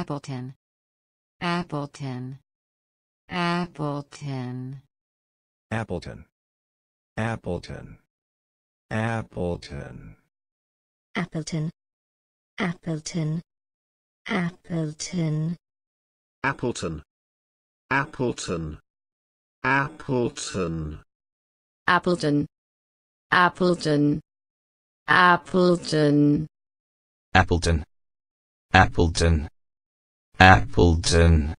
Appleton Appleton Appleton Appleton Appleton Appleton Appleton Appleton Appleton Appleton Appleton Appleton Appleton Appleton Appleton Appleton Appleton Appleton